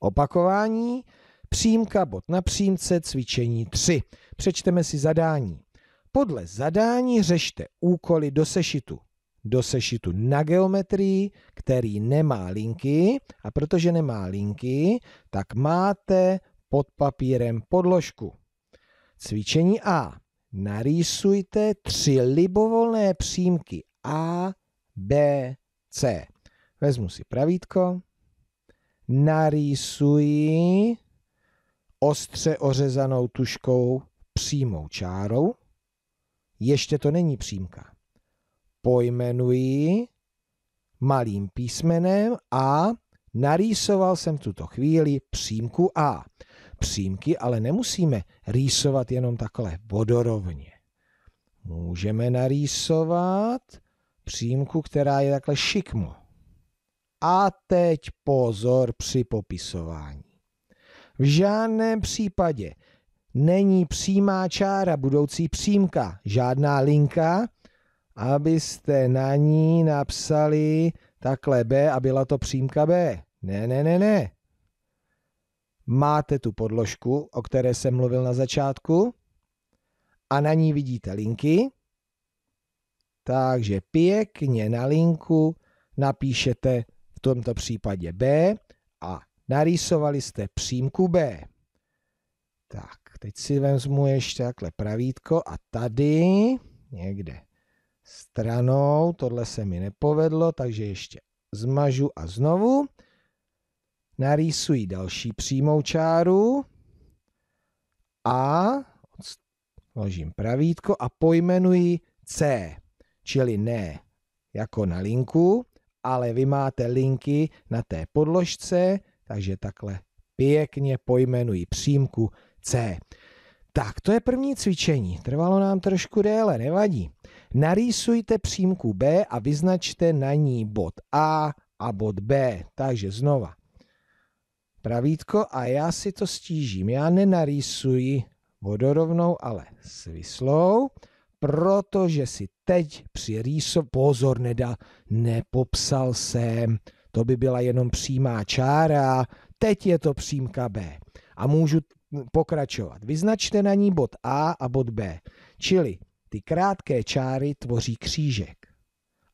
Opakování, přímka, bod na přímce, cvičení 3. Přečteme si zadání. Podle zadání řešte úkoly do sešitu. Do sešitu na geometrii, který nemá linky a protože nemá linky, tak máte pod papírem podložku. Cvičení A. Narýsujte tři libovolné přímky A, B, C. Vezmu si pravítko, narýsuji ostře ořezanou tuškou přímou čárou. Ještě to není přímka. Pojmenuji malým písmenem a narýsoval jsem tuto chvíli přímku A. Přímky ale nemusíme rýsovat jenom takhle vodorovně. Můžeme narýsovat přímku, která je takhle šikmo. A teď pozor při popisování. V žádném případě není přímá čára budoucí přímka, žádná linka, abyste na ní napsali takhle B a byla to přímka B. Ne, ne, ne, ne. Máte tu podložku, o které jsem mluvil na začátku a na ní vidíte linky. Takže pěkně na linku napíšete v tomto případě B a narýsovali jste přímku B. Tak, teď si vezmu ještě takhle pravítko a tady někde stranou, tohle se mi nepovedlo, takže ještě zmažu a znovu. Narýsuji další přímou čáru a vložím pravítko a pojmenuji C, čili ne jako na linku, ale vy máte linky na té podložce, takže takhle pěkně pojmenuji přímku C. Tak, to je první cvičení. Trvalo nám trošku déle, nevadí. Narýsujte přímku B a vyznačte na ní bod A a bod B. Takže znova. Pravítko a já si to stížím. Já nenarýsuji vodorovnou, ale svislou, protože si teď při rýso pozor nedá, nepopsal jsem, to by byla jenom přímá čára, teď je to přímka B. A můžu pokračovat. Vyznačte na ní bod A a bod B, čili ty krátké čáry tvoří křížek.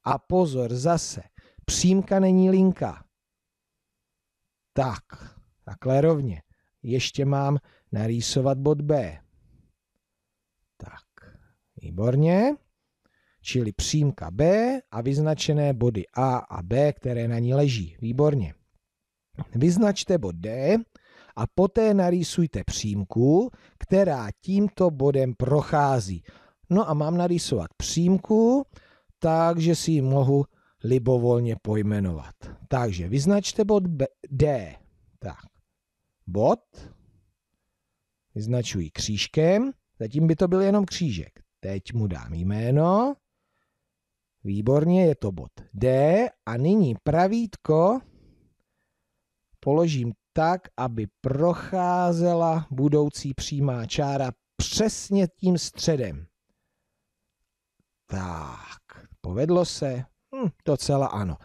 A pozor zase, přímka není linka. Tak, takhle rovně. Ještě mám narýsovat bod B. Tak, výborně čili přímka B a vyznačené body A a B, které na ní leží. Výborně. Vyznačte bod D a poté narýsujte přímku, která tímto bodem prochází. No a mám narýsovat přímku, takže si ji mohu libovolně pojmenovat. Takže vyznačte bod B, D. Tak, bod, vyznačuji křížkem, zatím by to byl jenom křížek. Teď mu dám jméno, Výborně, je to bod D. A nyní pravítko položím tak, aby procházela budoucí přímá čára přesně tím středem. Tak, povedlo se? Hm, docela ano.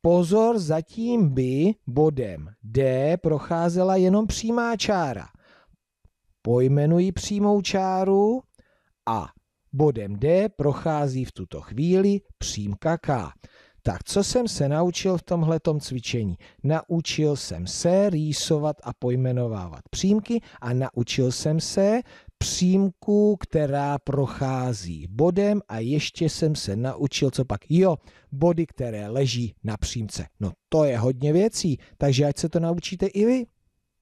Pozor, zatím by bodem D procházela jenom přímá čára. Pojmenuji přímou čáru a Bodem D prochází v tuto chvíli přímka K. Tak co jsem se naučil v tomhletom cvičení? Naučil jsem se rýsovat a pojmenovávat přímky a naučil jsem se přímku, která prochází bodem a ještě jsem se naučil, co pak, jo, body, které leží na přímce. No to je hodně věcí, takže ať se to naučíte i vy.